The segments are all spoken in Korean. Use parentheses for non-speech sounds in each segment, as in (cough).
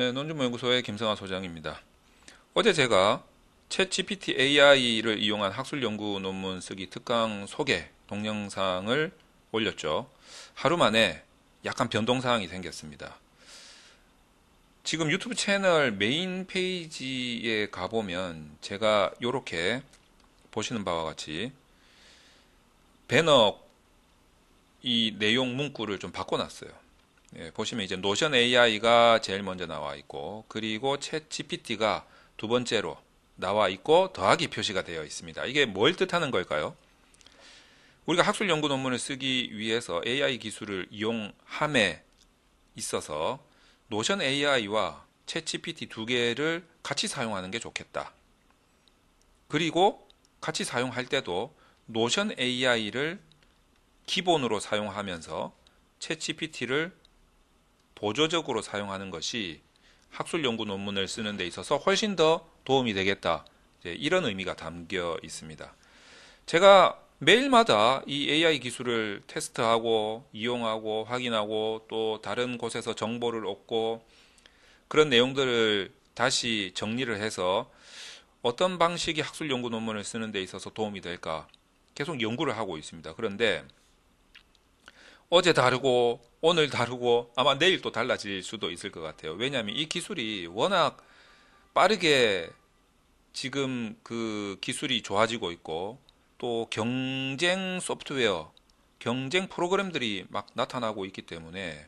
네, 논주모연구소의 김성아 소장입니다. 어제 제가 챗 GPT AI를 이용한 학술 연구 논문 쓰기 특강 소개 동영상을 올렸죠. 하루 만에 약간 변동 사항이 생겼습니다. 지금 유튜브 채널 메인 페이지에 가보면 제가 이렇게 보시는 바와 같이 배너 이 내용 문구를 좀 바꿔놨어요. 예, 보시면 이제 노션 AI가 제일 먼저 나와 있고 그리고 챗 GPT가 두 번째로 나와 있고 더하기 표시가 되어 있습니다. 이게 뭘 뜻하는 걸까요? 우리가 학술 연구 논문을 쓰기 위해서 AI 기술을 이용함에 있어서 노션 AI와 챗 GPT 두 개를 같이 사용하는 게 좋겠다. 그리고 같이 사용할 때도 노션 AI를 기본으로 사용하면서 챗 GPT를 보조적으로 사용하는 것이 학술 연구 논문을 쓰는 데 있어서 훨씬 더 도움이 되겠다. 이런 의미가 담겨 있습니다. 제가 매일마다 이 AI 기술을 테스트하고 이용하고 확인하고 또 다른 곳에서 정보를 얻고 그런 내용들을 다시 정리를 해서 어떤 방식이 학술 연구 논문을 쓰는 데 있어서 도움이 될까 계속 연구를 하고 있습니다. 그런데 어제 다르고 오늘 다르고 아마 내일 또 달라질 수도 있을 것 같아요. 왜냐하면 이 기술이 워낙 빠르게 지금 그 기술이 좋아지고 있고 또 경쟁 소프트웨어, 경쟁 프로그램들이 막 나타나고 있기 때문에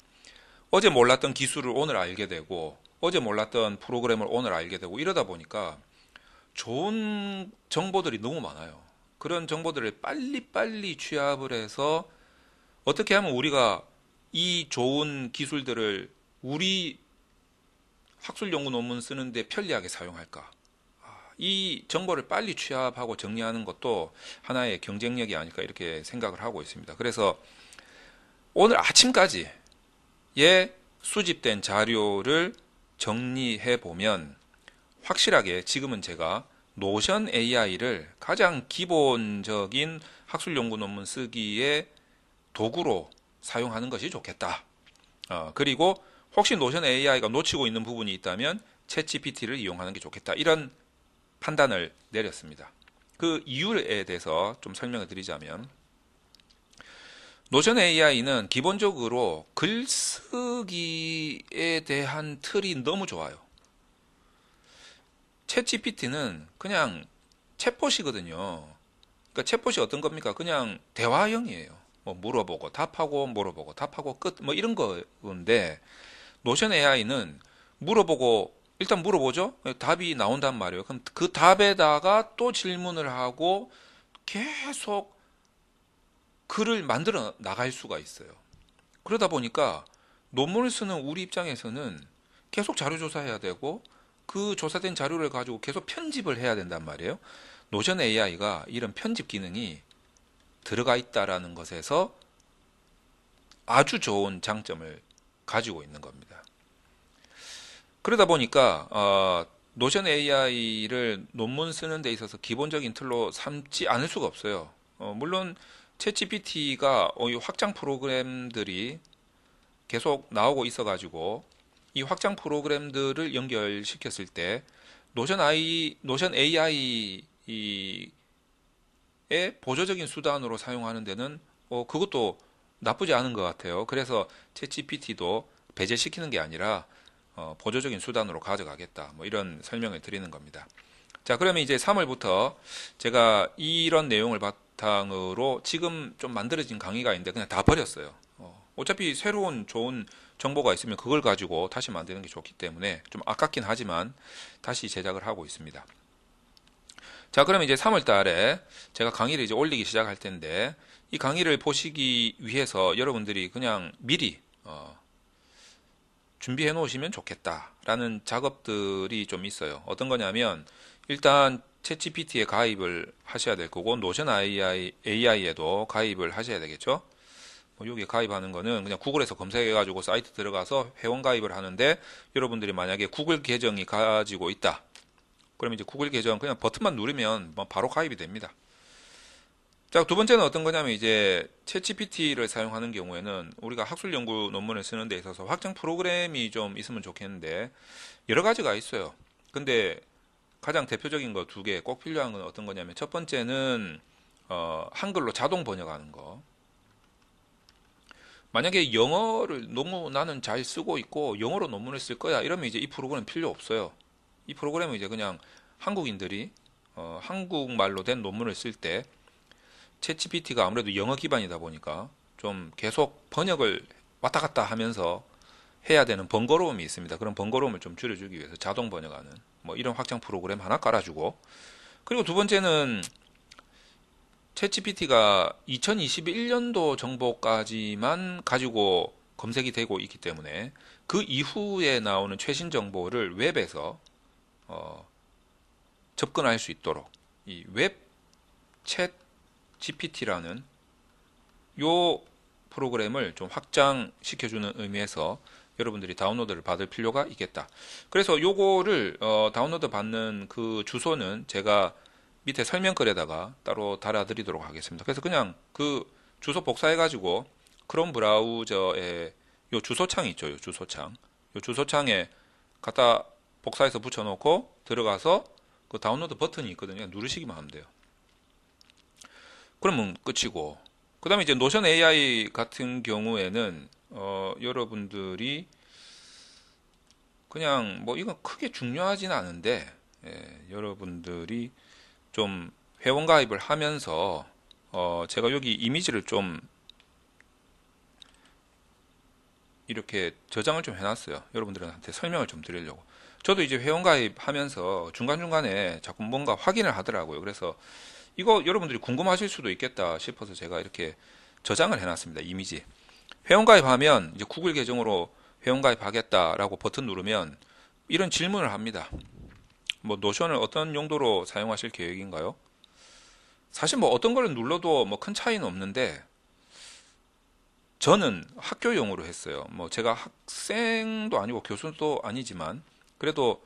어제 몰랐던 기술을 오늘 알게 되고 어제 몰랐던 프로그램을 오늘 알게 되고 이러다 보니까 좋은 정보들이 너무 많아요. 그런 정보들을 빨리빨리 취합을 해서 어떻게 하면 우리가 이 좋은 기술들을 우리 학술 연구 논문 쓰는데 편리하게 사용할까? 아, 이 정보를 빨리 취합하고 정리하는 것도 하나의 경쟁력이 아닐까 이렇게 생각을 하고 있습니다. 그래서 오늘 아침까지 예 수집된 자료를 정리해 보면 확실하게 지금은 제가 노션 AI를 가장 기본적인 학술 연구 논문 쓰기에 도구로 사용하는 것이 좋겠다. 어, 그리고 혹시 노션 AI가 놓치고 있는 부분이 있다면 챗GPT를 이용하는 게 좋겠다. 이런 판단을 내렸습니다. 그 이유에 대해서 좀 설명을 드리자면 노션 AI는 기본적으로 글쓰기에 대한 틀이 너무 좋아요. 챗GPT는 그냥 챗봇이거든요. 그러니까 챗봇이 어떤 겁니까? 그냥 대화형이에요. 뭐 물어보고 답하고 물어보고 답하고 끝 뭐 이런 건데 노션 AI는 물어보고 일단 물어보죠. 답이 나온단 말이에요. 그럼 그 답에다가 또 질문을 하고 계속 글을 만들어 나갈 수가 있어요. 그러다 보니까 논문을 쓰는 우리 입장에서는 계속 자료 조사해야 되고 그 조사된 자료를 가지고 계속 편집을 해야 된단 말이에요. 노션 AI가 이런 편집 기능이 들어가 있다라는 것에서 아주 좋은 장점을 가지고 있는 겁니다. 그러다 보니까 어, 노션 AI를 논문 쓰는 데 있어서 기본적인 틀로 삼지 않을 수가 없어요. 어, 물론 챗GPT가 어, 확장 프로그램들이 계속 나오고 있어가지고 이 확장 프로그램들을 연결시켰을 때 노션 AI 노션 AI 이 보조적인 수단으로 사용하는 데는 어, 그것도 나쁘지 않은 것 같아요. 그래서 채찌PT도 배제시키는 게 아니라 어, 보조적인 수단으로 가져가겠다. 뭐 이런 설명을 드리는 겁니다. 자, 그러면 이제 3월부터 제가 이런 내용을 바탕으로 지금 좀 만들어진 강의가 있는데 그냥 다 버렸어요. 어, 어차피 새로운 좋은 정보가 있으면 그걸 가지고 다시 만드는 게 좋기 때문에 좀 아깝긴 하지만 다시 제작을 하고 있습니다. 자, 그러면 이제 3월 달에 제가 강의를 이제 올리기 시작할 텐데 이 강의를 보시기 위해서 여러분들이 그냥 미리 어, 준비해 놓으시면 좋겠다라는 작업들이 좀 있어요. 어떤 거냐면 일단 채 g p t 에 가입을 하셔야 될 거고 노션 AI, AI에도 가입을 하셔야 되겠죠. 뭐 여기에 가입하는 거는 그냥 구글에서 검색해 가지고 사이트 들어가서 회원 가입을 하는데 여러분들이 만약에 구글 계정이 가지고 있다. 그러면 이제 구글 계정 그냥 버튼만 누르면 뭐 바로 가입이 됩니다. 자, 두 번째는 어떤 거냐면 이제 챗치피티를 사용하는 경우에는 우리가 학술 연구 논문을 쓰는 데 있어서 확장 프로그램이 좀 있으면 좋겠는데 여러 가지가 있어요. 근데 가장 대표적인 거 두 개 꼭 필요한 건 어떤 거냐면 첫 번째는 어, 한글로 자동 번역하는 거. 만약에 영어를 너무 나는 잘 쓰고 있고 영어로 논문을 쓸 거야 이러면 이제 이 프로그램 필요 없어요. 이 프로그램은 이제 그냥 한국인들이 어, 한국말로 된 논문을 쓸때 채치피티가 아무래도 영어 기반이다 보니까 좀 계속 번역을 왔다 갔다 하면서 해야 되는 번거로움이 있습니다. 그런 번거로움을 좀 줄여주기 위해서 자동 번역하는 뭐 이런 확장 프로그램 하나 깔아주고 그리고 두 번째는 채치피티가 2021년도 정보까지만 가지고 검색이 되고 있기 때문에 그 이후에 나오는 최신 정보를 웹에서 어, 접근할 수 있도록 이 웹 챗 GPT라는 요 프로그램을 좀 확장시켜주는 의미에서 여러분들이 다운로드를 받을 필요가 있겠다. 그래서 요거를 어, 다운로드 받는 그 주소는 제가 밑에 설명글에다가 따로 달아드리도록 하겠습니다. 그래서 그냥 그 주소 복사해가지고 크롬 브라우저에 요 주소창 있죠. 요 주소창. 요 주소창에 갖다 복사해서 붙여놓고 들어가서 그 다운로드 버튼이 있거든요. 누르시기만 하면 돼요. 그러면 끝이고. 그 다음에 이제 노션 AI 같은 경우에는, 어, 여러분들이 그냥 뭐 이건 크게 중요하지는 않은데, 예, 여러분들이 좀 회원가입을 하면서, 어, 제가 여기 이미지를 좀 이렇게 저장을 좀 해놨어요. 여러분들한테 설명을 좀 드리려고. 저도 이제 회원가입하면서 중간중간에 자꾸 뭔가 확인을 하더라고요. 그래서 이거 여러분들이 궁금하실 수도 있겠다 싶어서 제가 이렇게 저장을 해놨습니다. 이미지. 회원가입하면 이제 구글 계정으로 회원가입하겠다라고 버튼 누르면 이런 질문을 합니다. 뭐 노션을 어떤 용도로 사용하실 계획인가요? 사실 뭐 어떤 걸 눌러도 뭐 큰 차이는 없는데 저는 학교용으로 했어요. 뭐 제가 학생도 아니고 교수도 아니지만 그래도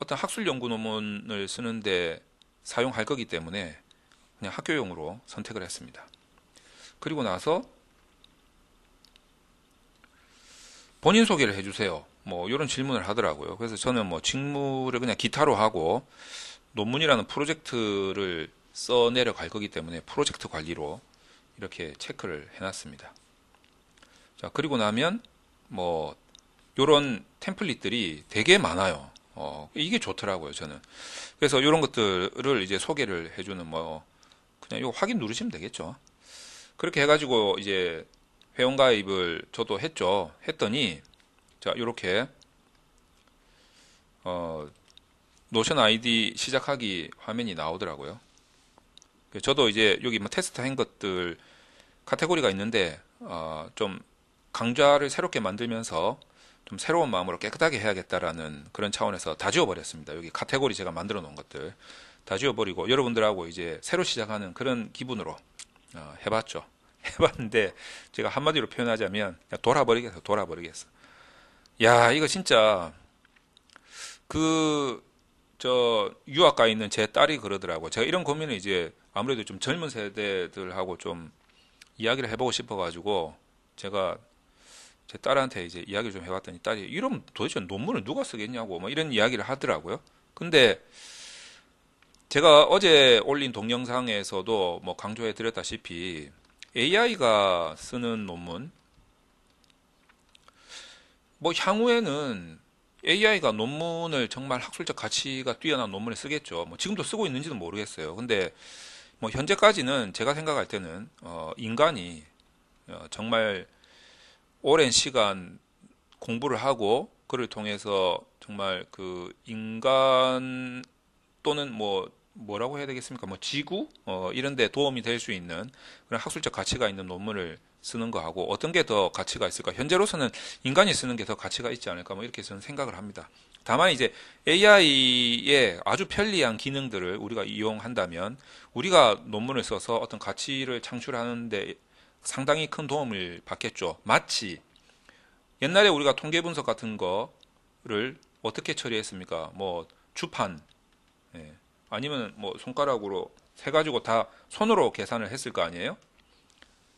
어떤 학술 연구 논문을 쓰는데 사용할 거기 때문에 그냥 학교용으로 선택을 했습니다. 그리고 나서 본인 소개를 해주세요. 뭐 이런 질문을 하더라고요. 그래서 저는 뭐 직무를 그냥 기타로 하고 논문이라는 프로젝트를 써 내려갈 거기 때문에 프로젝트 관리로 이렇게 체크를 해놨습니다. 자 그리고 나면 뭐 요런 템플릿들이 되게 많아요. 어, 이게 좋더라고요, 저는. 그래서 요런 것들을 이제 소개를 해주는 뭐, 그냥 이거 확인 누르시면 되겠죠. 그렇게 해가지고 이제 회원가입을 저도 했죠. 했더니, 자, 요렇게, 어, 노션 아이디 시작하기 화면이 나오더라고요. 저도 이제 여기 뭐 테스트 한 것들 카테고리가 있는데, 어, 좀 강좌를 새롭게 만들면서 좀 새로운 마음으로 깨끗하게 해야겠다라는 그런 차원에서 다 지워버렸습니다. 여기 카테고리 제가 만들어 놓은 것들 다 지워버리고 여러분들하고 이제 새로 시작하는 그런 기분으로 어, 해봤죠. (laughs) 해봤는데 제가 한마디로 표현하자면 돌아버리겠어, 돌아버리겠어. 야 이거 진짜 그 저 유학가 있는 제 딸이 그러더라고. 제가 이런 고민을 이제 아무래도 좀 젊은 세대들하고 좀 이야기를 해보고 싶어가지고 제가 제 딸한테 이제 이야기를 좀 해봤더니 딸이 이런 도대체 논문을 누가 쓰겠냐고 뭐 이런 이야기를 하더라고요. 근데 제가 어제 올린 동영상에서도 뭐 강조해 드렸다시피 AI가 쓰는 논문 뭐 향후에는 AI가 논문을 정말 학술적 가치가 뛰어난 논문을 쓰겠죠. 뭐 지금도 쓰고 있는지는 모르겠어요. 근데 뭐 현재까지는 제가 생각할 때는 어 인간이 어 정말 오랜 시간 공부를 하고 그를 통해서 정말 그 인간 또는 뭐 뭐라고 해야 되겠습니까? 뭐 지구 어, 이런데 도움이 될 수 있는 그런 학술적 가치가 있는 논문을 쓰는 거하고 어떤 게 더 가치가 있을까? 현재로서는 인간이 쓰는 게 더 가치가 있지 않을까? 뭐 이렇게 저는 생각을 합니다. 다만 이제 AI의 아주 편리한 기능들을 우리가 이용한다면 우리가 논문을 써서 어떤 가치를 창출하는데 상당히 큰 도움을 받겠죠. 마치 옛날에 우리가 통계 분석 같은 거를 어떻게 처리했습니까? 뭐 주판 예. 아니면 뭐 손가락으로 세 가지고 다 손으로 계산을 했을 거 아니에요?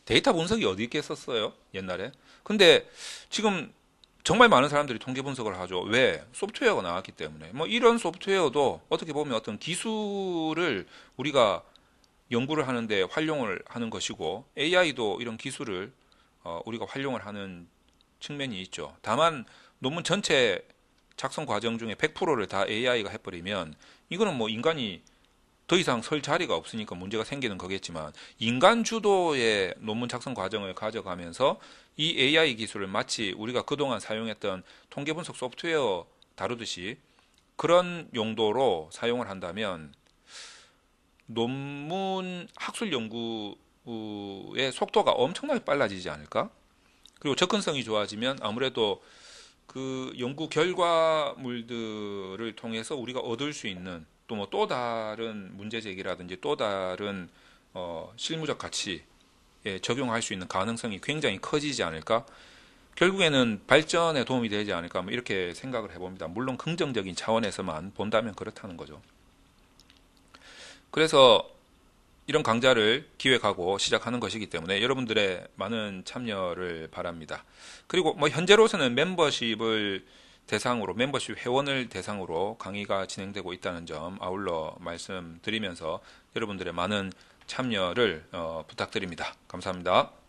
데이터 분석이 어디 있겠었어요? 옛날에. 근데 지금 정말 많은 사람들이 통계 분석을 하죠. 왜? 소프트웨어가 나왔기 때문에. 뭐 이런 소프트웨어도 어떻게 보면 어떤 기술을 우리가 연구를 하는데 활용을 하는 것이고 AI도 이런 기술을 어, 우리가 활용을 하는 측면이 있죠. 다만 논문 전체 작성 과정 중에 100%를 다 AI가 해버리면 이거는 뭐 인간이 더 이상 설 자리가 없으니까 문제가 생기는 거겠지만 인간 주도의 논문 작성 과정을 가져가면서 이 AI 기술을 마치 우리가 그동안 사용했던 통계 분석 소프트웨어 다루듯이 그런 용도로 사용을 한다면 논문 학술 연구의 속도가 엄청나게 빨라지지 않을까? 그리고 접근성이 좋아지면 아무래도 그 연구 결과물들을 통해서 우리가 얻을 수 있는 또 뭐또 뭐 다른 문제 제기라든지 또 다른 어, 실무적 가치에 적용할 수 있는 가능성이 굉장히 커지지 않을까? 결국에는 발전에 도움이 되지 않을까? 뭐 이렇게 생각을 해봅니다. 물론 긍정적인 차원에서만 본다면 그렇다는 거죠. 그래서 이런 강좌를 기획하고 시작하는 것이기 때문에 여러분들의 많은 참여를 바랍니다. 그리고 뭐 현재로서는 멤버십을 대상으로 멤버십 회원을 대상으로 강의가 진행되고 있다는 점 아울러 말씀드리면서 여러분들의 많은 참여를 어, 부탁드립니다. 감사합니다.